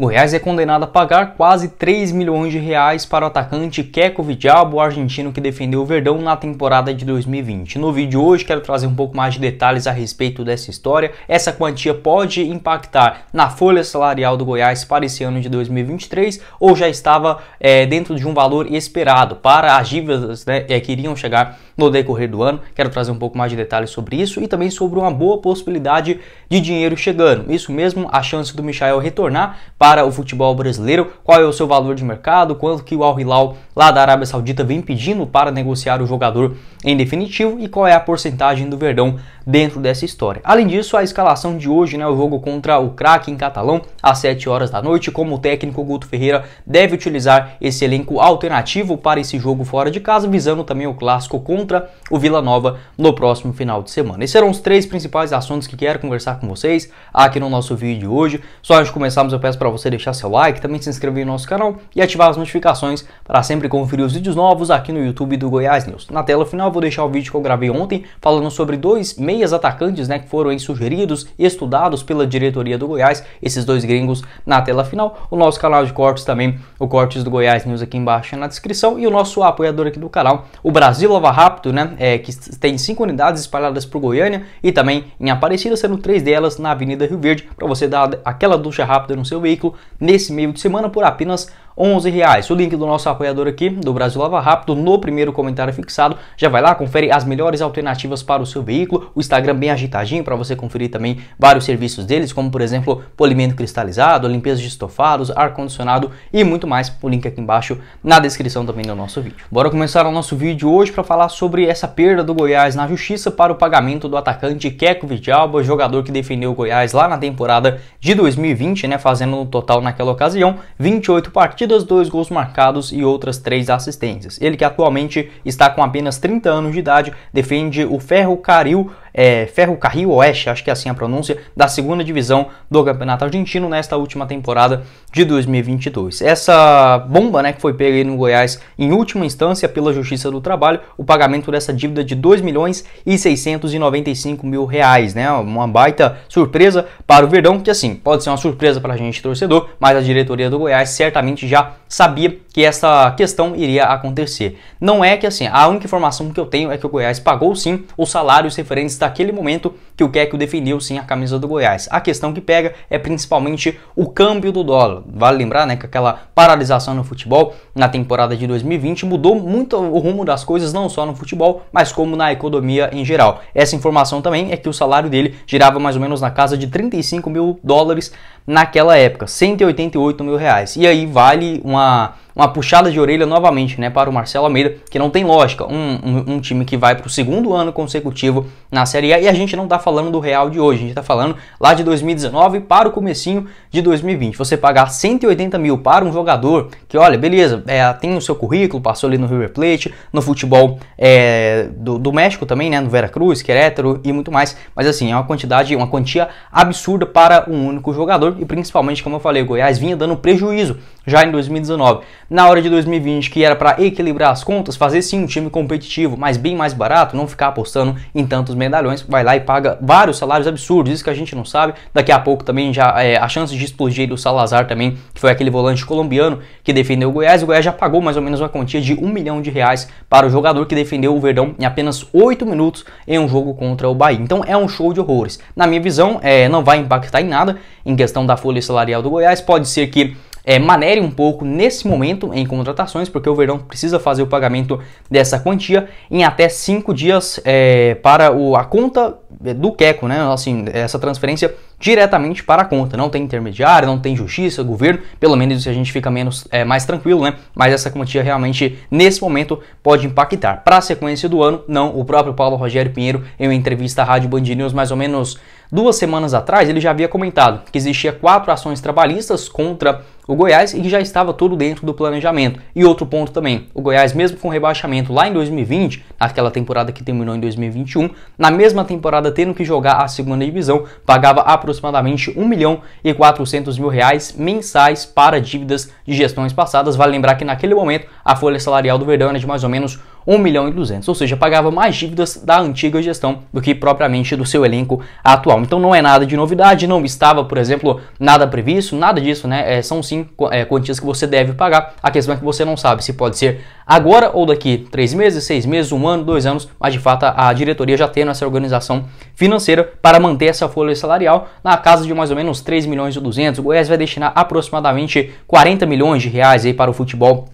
Goiás é condenado a pagar quase 3 milhões de reais para o atacante Keco Vidalbo, argentino que defendeu o Verdão na temporada de 2020. No vídeo hoje quero trazer um pouco mais de detalhes a respeito dessa história. Essa quantia pode impactar na folha salarial do Goiás para esse ano de 2023 ou já estava é, dentro de um valor esperado para as dívidas né, é, que iriam chegar no decorrer do ano. Quero trazer um pouco mais de detalhes sobre isso e também sobre uma boa possibilidade de dinheiro chegando. Isso mesmo, a chance do Michael retornar para para o futebol brasileiro, qual é o seu valor de mercado, quanto que o Al Hilal lá da Arábia Saudita vem pedindo para negociar o jogador em definitivo e qual é a porcentagem do Verdão dentro dessa história. Além disso, a escalação de hoje, né, o jogo contra o craque em Catalão, às 7 horas da noite, como o técnico Guto Ferreira deve utilizar esse elenco alternativo para esse jogo fora de casa, visando também o clássico contra o Vila Nova no próximo final de semana. Esses serão os três principais assuntos que quero conversar com vocês aqui no nosso vídeo de hoje. Só antes de começarmos, eu peço para você deixar seu like, também se inscrever no nosso canal e ativar as notificações para sempre conferir os vídeos novos aqui no YouTube do Goiás News. Na tela final, vou deixar o vídeo que eu gravei ontem falando sobre dois meios meias atacantes né, que foram sugeridos e estudados pela diretoria do Goiás, esses dois gringos na tela final. O nosso canal de cortes também, o Cortes do Goiás News aqui embaixo é na descrição e o nosso apoiador aqui do canal, o Brasil Lava Rápido, né, é, que tem cinco unidades espalhadas por Goiânia e também em Aparecida, sendo três delas na Avenida Rio Verde, para você dar aquela ducha rápida no seu veículo nesse meio de semana por apenas 11 reais. O link do nosso apoiador aqui, do Brasil Lava Rápido, no primeiro comentário fixado. Já vai lá, confere as melhores alternativas para o seu veículo. O Instagram bem agitadinho para você conferir também vários serviços deles, como por exemplo, polimento cristalizado, limpeza de estofados, ar-condicionado e muito mais. O link aqui embaixo na descrição também do nosso vídeo. Bora começar o nosso vídeo hoje para falar sobre essa perda do Goiás na justiça para o pagamento do atacante Keco Vidalba, jogador que defendeu o Goiás lá na temporada de 2020, né, fazendo no total naquela ocasião 28 partidas partidas, dois gols marcados e outras três assistências. Ele que atualmente está com apenas 30 anos de idade, defende o Ferro Caril é, Carril Oeste, acho que é assim a pronúncia, da segunda divisão do Campeonato Argentino nesta última temporada de 2022. Essa bomba né, que foi pega no Goiás em última instância pela Justiça do Trabalho, o pagamento dessa dívida de 2 milhões e 695 mil reais, né? Uma baita surpresa para o Verdão, que assim, pode ser uma surpresa para a gente torcedor, mas a diretoria do Goiás certamente já sabia que essa questão iria acontecer. Não é que assim, a única informação que eu tenho é que o Goiás pagou sim os salários referentes desde aquele momento que o Keco defendeu sim a camisa do Goiás. A questão que pega é principalmente o câmbio do dólar. Vale lembrar né, que aquela paralisação no futebol na temporada de 2020 mudou muito o rumo das coisas, não só no futebol, mas como na economia em geral. Essa informação também é que o salário dele girava mais ou menos na casa de 35 mil dólares naquela época, 188 mil reais. E aí vale uma uma puxada de orelha novamente né, para o Marcelo Almeida, que não tem lógica. Um, um, um time que vai para o segundo ano consecutivo na Série A e a gente não está falando do Real de hoje, a gente está falando lá de 2019 para o comecinho de 2020. Você pagar 180 mil para um jogador que, olha, beleza, é, tem o seu currículo, passou ali no River Plate, no futebol é, do, do, México também, né, no Veracruz, Querétaro é e muito mais, mas assim, é uma quantidade, uma quantia absurda para um único jogador e principalmente, como eu falei, o Goiás vinha dando prejuízo já em 2019 na hora de 2020, que era para equilibrar as contas, fazer sim um time competitivo, mas bem mais barato, não ficar apostando em tantos medalhões, vai lá e paga vários salários absurdos, isso que a gente não sabe. Daqui a pouco também já é, a chance de explodir do Salazar também, que foi aquele volante colombiano que defendeu o Goiás. O Goiás já pagou mais ou menos uma quantia de um milhão de reais para o jogador que defendeu o Verdão em apenas oito minutos em um jogo contra o Bahia. Então é um show de horrores. Na minha visão, é, não vai impactar em nada em questão da folha salarial do Goiás. Pode ser que é, manere um pouco nesse momento em contratações, porque o Verão precisa fazer o pagamento dessa quantia em até cinco dias é, para o, a conta do Queco, né? Assim, essa transferência diretamente para a conta. Não tem intermediário, não tem justiça, governo, pelo menos a gente fica menos é, mais tranquilo, né? Mas essa quantia realmente, nesse momento, pode impactar. Para a sequência do ano, não. O próprio Paulo Rogério Pinheiro, em uma entrevista à Rádio Band News, mais ou menos Duas semanas atrás, ele já havia comentado que existia quatro ações trabalhistas contra o Goiás e que já estava tudo dentro do planejamento. E outro ponto também, o Goiás mesmo com rebaixamento lá em 2020, naquela temporada que terminou em 2021, na mesma temporada tendo que jogar a segunda divisão, pagava aproximadamente 1 milhão e 400 mil reais mensais para dívidas de gestões passadas. Vale lembrar que naquele momento a folha salarial do Verdão era de mais ou menos 1 milhão e 200, ou seja, pagava mais dívidas da antiga gestão do que propriamente do seu elenco atual. Então não é nada de novidade, não estava, por exemplo, nada previsto, nada disso, né? É, são sim é, quantias que você deve pagar. A questão é que você não sabe se pode ser agora ou daqui três meses, seis meses, um ano, dois anos, mas de fato a diretoria já tem essa organização financeira para manter essa folha salarial na casa de mais ou menos 3 milhões e 200. O Goiás vai destinar aproximadamente 40 milhões de reais aí para o futebol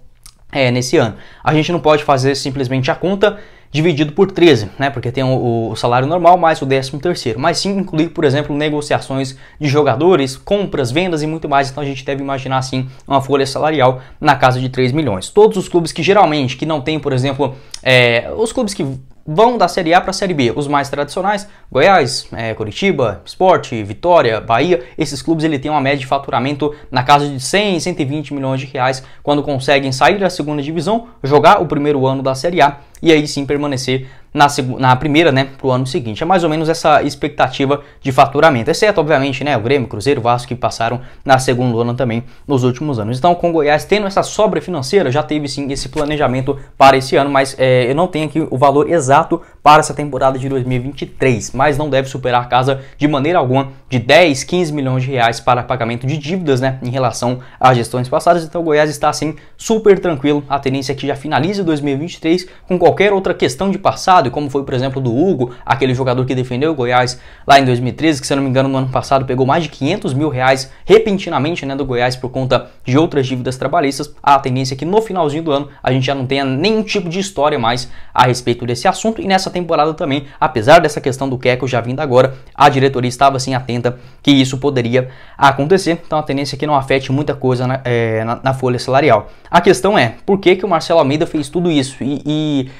é, nesse ano. A gente não pode fazer simplesmente a conta dividido por 13, né? Porque tem o, o, salário normal mais o 13 terceiro, mas sim incluir, por exemplo, negociações de jogadores, compras, vendas e muito mais. Então a gente deve imaginar sim uma folha salarial na casa de 3 milhões. Todos os clubes que geralmente que não tem, por exemplo, é, os clubes que vão da Série A para a Série B. Os mais tradicionais, Goiás, é, Curitiba, Sport, Vitória, Bahia, esses clubes ele tem uma média de faturamento na casa de 100, 120 milhões de reais quando conseguem sair da segunda divisão, jogar o primeiro ano da Série A e aí sim permanecer na, na primeira, né, para o ano seguinte. É mais ou menos essa expectativa de faturamento, exceto, obviamente, né, o Grêmio, Cruzeiro, Vasco que passaram na segunda ano também nos últimos anos. Então, com o Goiás tendo essa sobra financeira, já teve sim esse planejamento para esse ano, mas é, eu não tenho aqui o valor exato para essa temporada de 2023, mas não deve superar a casa de maneira alguma de 10, 15 milhões de reais para pagamento de dívidas, né, em relação às gestões passadas. Então, o Goiás está assim super tranquilo. A tendência é que já finalize 2023 com qualquer outra questão de passado passado, e como foi, por exemplo, do Hugo, aquele jogador que defendeu o Goiás lá em 2013, que se não me engano no ano passado pegou mais de 500 mil reais repentinamente né, do Goiás por conta de outras dívidas trabalhistas, a tendência é que no finalzinho do ano a gente já não tenha nenhum tipo de história mais a respeito desse assunto, e nessa temporada também, apesar dessa questão do Keco já vindo agora, a diretoria estava assim atenta que isso poderia acontecer, então a tendência é que não afete muita coisa na, é, na, na folha salarial. A questão é, por que, que o Marcelo Almeida fez tudo isso? e, e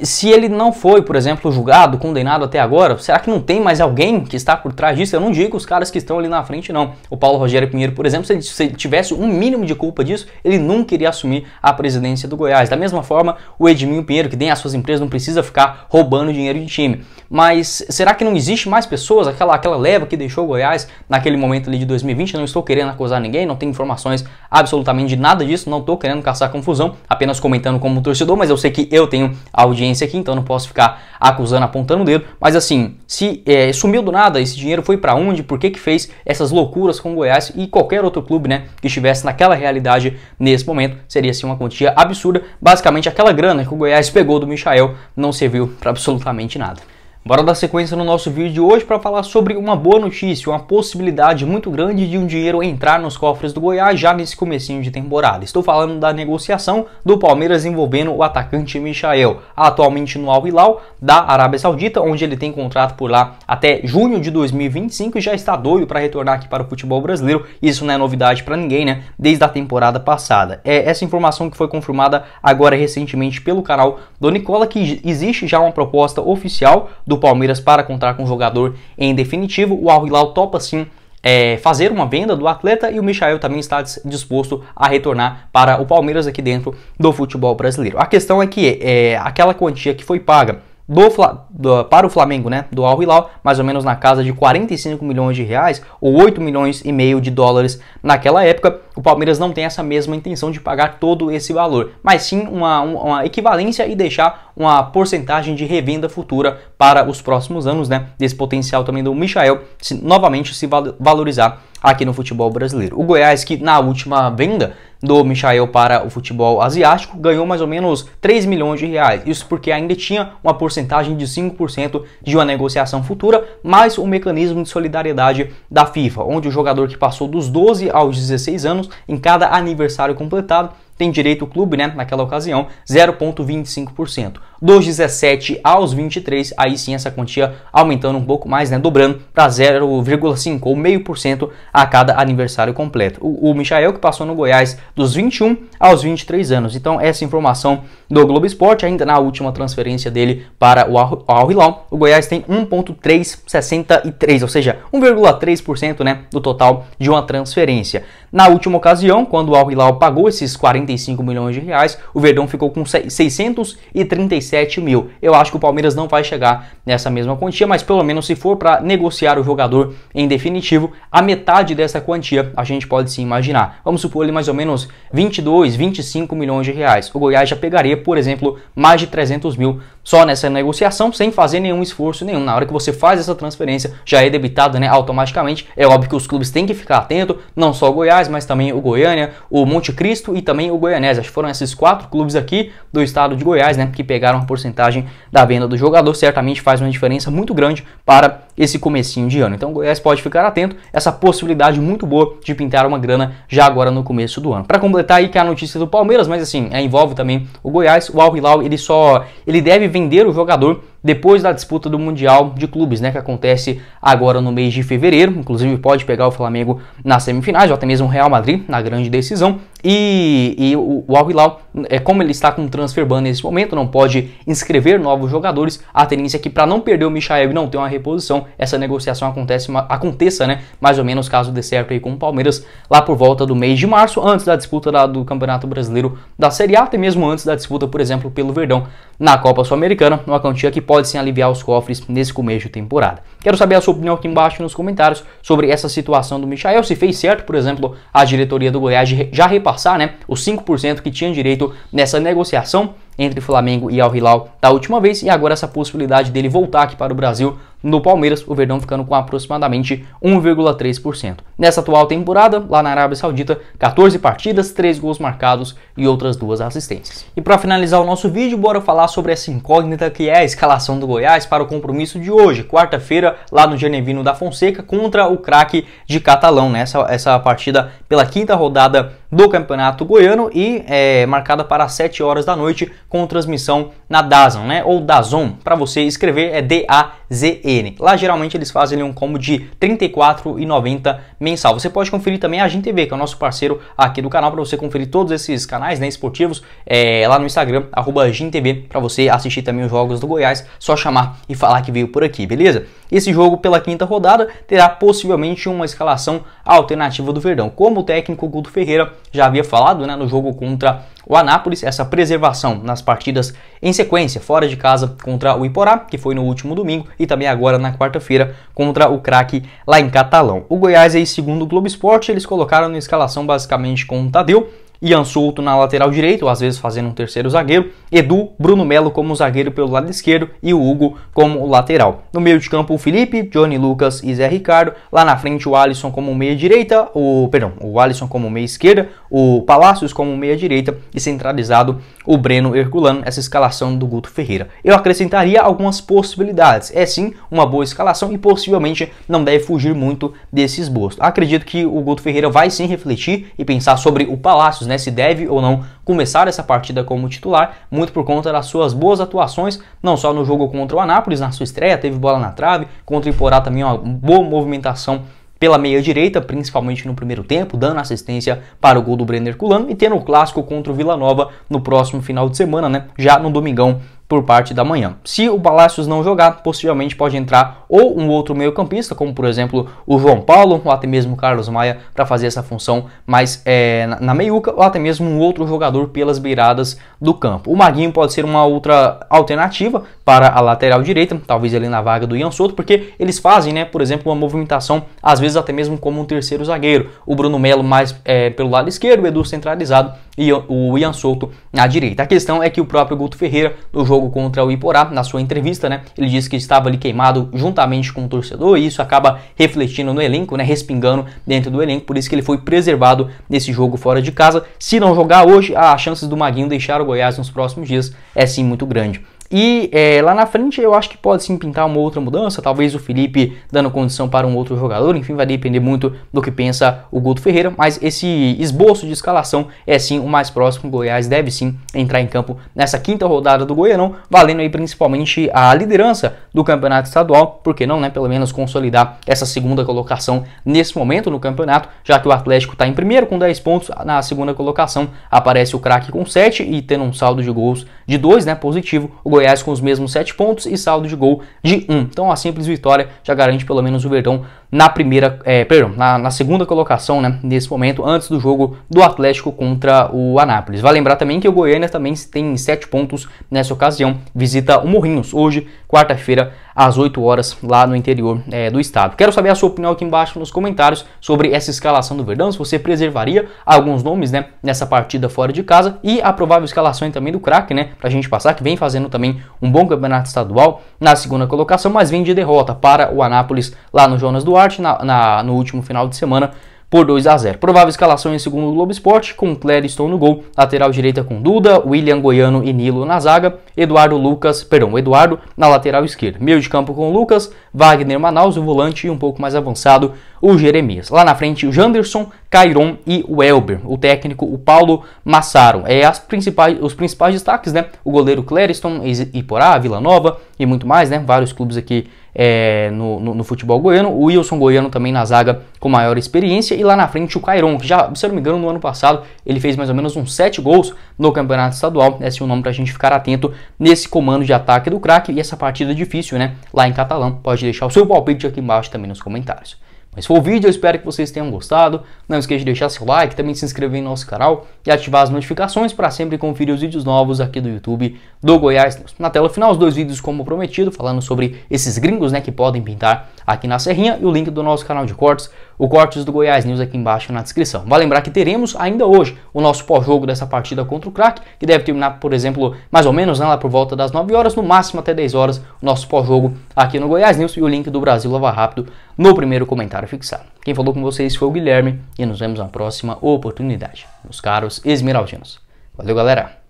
se ele não foi, por exemplo, julgado, condenado até agora, será que não tem mais alguém que está por trás disso? Eu não digo os caras que estão ali na frente, não. O Paulo Rogério Pinheiro, por exemplo, se ele, se tivesse um mínimo de culpa disso, ele nunca iria assumir a presidência do Goiás. Da mesma forma, o Edmilho Pinheiro, que tem as suas empresas, não precisa ficar roubando dinheiro de time mas será que não existe mais pessoas? Aquela, aquela leva que deixou Goiás naquele momento ali de 2020, não estou querendo acusar ninguém, não tenho informações absolutamente de nada disso, não estou querendo caçar confusão, apenas comentando como torcedor, mas eu sei que eu tenho audiência aqui, então não posso ficar acusando, apontando o dedo, mas assim, se é, sumiu do nada, esse dinheiro foi para onde, por que que fez essas loucuras com Goiás e qualquer outro clube, né, que estivesse naquela realidade nesse momento, seria assim uma quantia absurda, basicamente aquela grana que o Goiás pegou do Michael não serviu para absolutamente nada. Bora dar sequência no nosso vídeo de hoje para falar sobre uma boa notícia, uma possibilidade muito grande de um dinheiro entrar nos cofres do Goiás já nesse comecinho de temporada. Estou falando da negociação do Palmeiras envolvendo o atacante Michael, atualmente no Al Hilal da Arábia Saudita, onde ele tem contrato por lá até junho de 2025 e já está doido para retornar aqui para o futebol brasileiro. Isso não é novidade para ninguém, né? Desde a temporada passada. É essa informação que foi confirmada agora recentemente pelo canal do Nicola que existe já uma proposta oficial do do Palmeiras para contratar com o jogador em definitivo. O Al Hilal topa sim é, fazer uma venda do atleta e o Michael também está disposto a retornar para o Palmeiras aqui dentro do futebol brasileiro. A questão é que é, aquela quantia que foi paga do, do, para o Flamengo, né, do Al Hilal, mais ou menos na casa de 45 milhões de reais ou 8 milhões e meio de dólares naquela época. O Palmeiras não tem essa mesma intenção de pagar todo esse valor, mas sim uma, uma equivalência e deixar uma porcentagem de revenda futura para os próximos anos, né, desse potencial também do Michael se, novamente se valorizar aqui no futebol brasileiro. O Goiás que na última venda do Michael para o futebol asiático, ganhou mais ou menos 3 milhões de reais. Isso porque ainda tinha uma porcentagem de 5% de uma negociação futura, mais o um mecanismo de solidariedade da FIFA, onde o jogador que passou dos 12 aos 16 anos, em cada aniversário completado, tem direito o clube, né, naquela ocasião, 0,25%. Dos 17 aos 23, aí sim essa quantia aumentando um pouco mais, né, dobrando para 0,5 ou meio por cento a cada aniversário completo. O, o Michael que passou no Goiás dos 21 aos 23 anos. Então essa informação do Globo Esporte ainda na última transferência dele para o Al Hilal, o Goiás tem 1,363, ou seja, 1,3% né, do total de uma transferência. Na última ocasião, quando o Al Hilal pagou esses 40 45 milhões de reais, o Verdão ficou com 637 mil. Eu acho que o Palmeiras não vai chegar nessa mesma quantia, mas pelo menos se for para negociar o jogador em definitivo, a metade dessa quantia a gente pode se imaginar. Vamos supor ele mais ou menos 22, 25 milhões de reais. O Goiás já pegaria, por exemplo, mais de 300 mil só nessa negociação, sem fazer nenhum esforço nenhum. Na hora que você faz essa transferência, já é debitado né, automaticamente. É óbvio que os clubes têm que ficar atentos, não só o Goiás, mas também o Goiânia, o Monte Cristo e também o Goianésia. Foram esses quatro clubes aqui do estado de Goiás né, que pegaram a porcentagem da venda do jogador. Certamente faz uma diferença muito grande para esse comecinho de ano. Então o Goiás pode ficar atento, essa possibilidade muito boa de pintar uma grana já agora no começo do ano. Para completar aí que é a notícia do Palmeiras, mas assim, é, envolve também o Goiás, o Al Hilal, ele só ele deve vender o jogador depois da disputa do Mundial de Clubes, né, que acontece agora no mês de fevereiro. Inclusive pode pegar o Flamengo nas semifinais, ou até mesmo o Real Madrid na grande decisão. E, e o, o Al-Hilal, é, como ele está com transfer ban nesse momento, não pode inscrever novos jogadores. A tendência é que, para não perder o Michael e não ter uma reposição, essa negociação acontece, aconteça, né? Mais ou menos caso dê certo aí com o Palmeiras, lá por volta do mês de março, antes da disputa da, do Campeonato Brasileiro da Série A, até mesmo antes da disputa, por exemplo, pelo Verdão na Copa Sul-Americana, uma quantia que pode sim aliviar os cofres nesse começo de temporada. Quero saber a sua opinião aqui embaixo nos comentários sobre essa situação do Michael, se fez certo, por exemplo, a diretoria do Goiás já repassou passar, né, os 5% que tinha direito nessa negociação, entre Flamengo e Al Hilal da última vez e agora essa possibilidade dele voltar aqui para o Brasil no Palmeiras, o Verdão ficando com aproximadamente 1,3%. Nessa atual temporada, lá na Arábia Saudita, 14 partidas, 3 gols marcados e outras duas assistências. E para finalizar o nosso vídeo, bora falar sobre essa incógnita que é a escalação do Goiás para o compromisso de hoje, quarta-feira, lá no Genevino da Fonseca contra o craque de Catalão, né? Essa, essa partida pela quinta rodada do Campeonato Goiano e é marcada para 7 horas da noite com transmissão na Dazon, né? Ou Dazon, para você escrever é D-A-Z-N. Lá geralmente eles fazem um combo de R$ 34,90 mensal. Você pode conferir também a GinTV, que é o nosso parceiro aqui do canal, para você conferir todos esses canais né, esportivos é, lá no Instagram, arroba GinTV, para você assistir também os jogos do Goiás. Só chamar e falar que veio por aqui, beleza? Esse jogo pela quinta rodada terá possivelmente uma escalação alternativa do Verdão. Como o técnico Guto Ferreira já havia falado né, no jogo contra o Anápolis, essa preservação nas partidas em sequência, fora de casa contra o Iporá, que foi no último domingo, e também agora na quarta-feira contra o craque lá em Catalão. O Goiás, aí, segundo o Globo Esporte, eles colocaram na escalação basicamente com o Tadeu, Ian Souto na lateral direita, às vezes fazendo um terceiro zagueiro, Edu, Bruno Melo como zagueiro pelo lado esquerdo e o Hugo como lateral. No meio de campo, o Felipe, Johnny Lucas e Zé Ricardo. Lá na frente, o Alisson como meia direita, o perdão, o Alisson como meia esquerda, o Palácios como meia direita e centralizado o Breno Herculano, essa escalação do Guto Ferreira. Eu acrescentaria algumas possibilidades. É sim uma boa escalação e possivelmente não deve fugir muito desse esboço. Acredito que o Guto Ferreira vai sim refletir e pensar sobre o Palácios, né? né, se deve ou não começar essa partida como titular, muito por conta das suas boas atuações, não só no jogo contra o Anápolis, na sua estreia, teve bola na trave, contra o Iporá também uma boa movimentação pela meia direita, principalmente no primeiro tempo, dando assistência para o gol do Brenner Culano e tendo o clássico contra o Vila Nova no próximo final de semana, né? Já no domingão por parte da manhã. Se o Palácios não jogar, possivelmente pode entrar ou um outro meio-campista, como por exemplo o João Paulo, ou até mesmo o Carlos Maia, para fazer essa função mais é, na meiuca, ou até mesmo um outro jogador pelas beiradas do campo. O Maguinho pode ser uma outra alternativa para a lateral direita, talvez ali na vaga do Ian Soto, porque eles fazem, né, por exemplo, uma movimentação, às vezes até mesmo como um terceiro zagueiro. O Bruno Melo mais é, pelo lado esquerdo, o Edu centralizado e o Ian Soto na direita. A questão é que o próprio Guto Ferreira, no jogo jogo contra o Iporá, na sua entrevista, né? Ele disse que estava ali queimado juntamente com o torcedor e isso acaba refletindo no elenco, né? Respingando dentro do elenco, por isso que ele foi preservado nesse jogo fora de casa. Se não jogar hoje, as chances do Maguinho deixar o Goiás nos próximos dias é sim muito grande. E é, lá na frente eu acho que pode sim pintar uma outra mudança, talvez o Felipe dando condição para um outro jogador, enfim, vai depender muito do que pensa o Guto Ferreira, mas esse esboço de escalação é sim o mais próximo. O Goiás deve sim entrar em campo nessa quinta rodada do Goianão, valendo aí principalmente a liderança do campeonato estadual, porque não, né? Pelo menos consolidar essa segunda colocação nesse momento no campeonato, já que o Atlético está em primeiro com 10 pontos, na segunda colocação aparece o craque com 7 e tendo um saldo de gols de 2, né? Positivo, o Goiás Goiás com os mesmos 7 pontos e saldo de gol de 1. Então a simples vitória já garante pelo menos o Verdão na primeira, é, perdão, na, na, segunda colocação, né, nesse momento, antes do jogo do Atlético contra o Anápolis. Vai vale lembrar também que o Goiânia também tem sete pontos nessa ocasião, visita o Morrinhos hoje, quarta-feira, às 8 horas, lá no interior é, do estado. Quero saber a sua opinião aqui embaixo nos comentários sobre essa escalação do Verdão, se você preservaria alguns nomes, né, nessa partida fora de casa e a provável escalação também do craque, né, pra gente passar, que vem fazendo também um bom campeonato estadual na segunda colocação, mas vem de derrota para o Anápolis lá no Jonas do parte na, na, no último final de semana por 2 a 0. Provável escalação em segundo do Globo Esporte, com Clériston no gol, lateral direita com Duda, William Goiano e Nilo na zaga, Eduardo Lucas, perdão, Eduardo na lateral esquerda. Meio de campo com Lucas, Wagner Manaus, o volante e um pouco mais avançado, o Jeremias. Lá na frente, o Janderson, Cairon e o Elber. O técnico, o Paulo Massaro. É as principais, os principais destaques, né? O goleiro Clériston, Iporá, Vila Nova e muito mais, né? Vários clubes aqui é, no, no, no, futebol goiano, o Wilson Goiano também na zaga com maior experiência, e lá na frente o Cairon, que já, se eu não me engano, no ano passado ele fez mais ou menos uns 7 gols no campeonato estadual. Esse é um nome para a gente ficar atento nesse comando de ataque do craque e essa partida difícil, né? Lá em Catalão. Pode deixar o seu palpite aqui embaixo também nos comentários. Mas foi o vídeo, eu espero que vocês tenham gostado. Não esqueça de deixar seu like, também se inscrever em nosso canal e ativar as notificações para sempre conferir os vídeos novos aqui do YouTube do Goiás News. Na tela final, os dois vídeos, como prometido, falando sobre esses gringos né, que podem pintar aqui na Serrinha e o link do nosso canal de cortes o Cortes do Goiás News aqui embaixo na descrição. Vale lembrar que teremos ainda hoje o nosso pós-jogo dessa partida contra o craque, que deve terminar, por exemplo, mais ou menos né, lá por volta das 9 horas, no máximo até 10 horas, o nosso pós-jogo aqui no Goiás News e o link do Brasil Lava Rápido no primeiro comentário fixado. Quem falou com vocês foi o Guilherme e nos vemos na próxima oportunidade, meus caros esmeraldinos. Valeu, galera!